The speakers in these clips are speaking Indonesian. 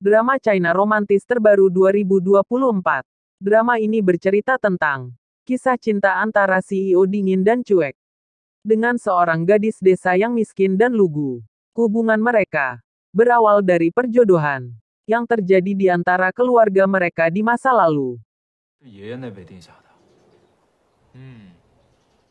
Drama China Romantis terbaru 2024. Drama ini bercerita tentang kisah cinta antara CEO dingin dan cuek dengan seorang gadis desa yang miskin dan lugu. Hubungan mereka berawal dari perjodohan yang terjadi di antara keluarga mereka di masa lalu.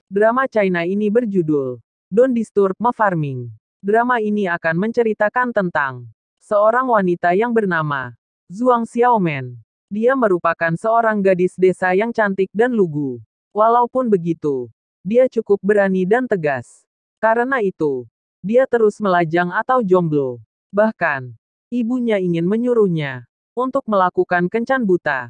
Drama China ini berjudul Don't Disturb Me Farming. Drama ini akan menceritakan tentang seorang wanita yang bernama Zhuang Xiaomen. Dia merupakan seorang gadis desa yang cantik dan lugu. Walaupun begitu, dia cukup berani dan tegas. Karena itu, dia terus melajang atau jomblo. Bahkan, ibunya ingin menyuruhnya untuk melakukan kencan buta.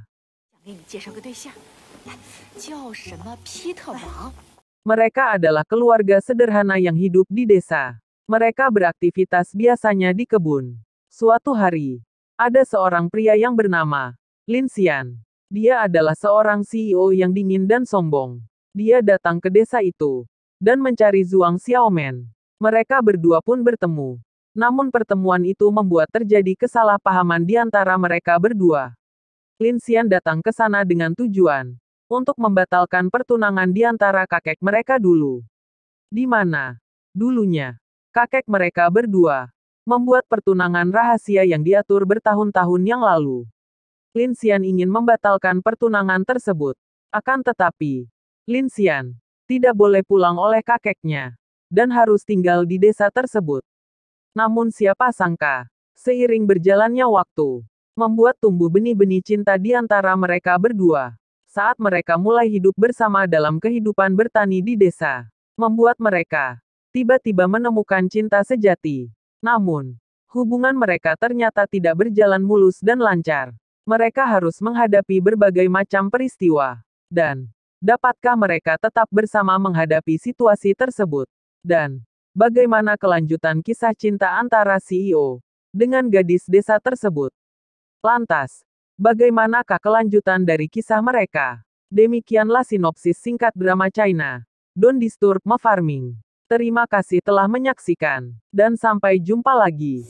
Mereka adalah keluarga sederhana yang hidup di desa. Mereka beraktivitas biasanya di kebun. Suatu hari, ada seorang pria yang bernama Lin Xian. Dia adalah seorang CEO yang dingin dan sombong. Dia datang ke desa itu dan mencari Zhuang Xiaomen. Mereka berdua pun bertemu. Namun pertemuan itu membuat terjadi kesalahpahaman di antara mereka berdua. Lin Xian datang ke sana dengan tujuan untuk membatalkan pertunangan di antara kakek mereka dulu. Di mana dulunya kakek mereka berdua membuat pertunangan rahasia yang diatur bertahun-tahun yang lalu. Lin Xian ingin membatalkan pertunangan tersebut. Akan tetapi, Lin Xian tidak boleh pulang oleh kakeknya dan harus tinggal di desa tersebut. Namun siapa sangka, seiring berjalannya waktu, membuat tumbuh benih-benih cinta di antara mereka berdua. Saat mereka mulai hidup bersama dalam kehidupan bertani di desa, membuat mereka tiba-tiba menemukan cinta sejati. Namun, hubungan mereka ternyata tidak berjalan mulus dan lancar. Mereka harus menghadapi berbagai macam peristiwa. Dan, dapatkah mereka tetap bersama menghadapi situasi tersebut? Dan, bagaimana kelanjutan kisah cinta antara CEO dengan gadis desa tersebut? Lantas, bagaimanakah kelanjutan dari kisah mereka? Demikianlah sinopsis singkat drama China. Don't disturb my farming. Terima kasih telah menyaksikan, dan sampai jumpa lagi.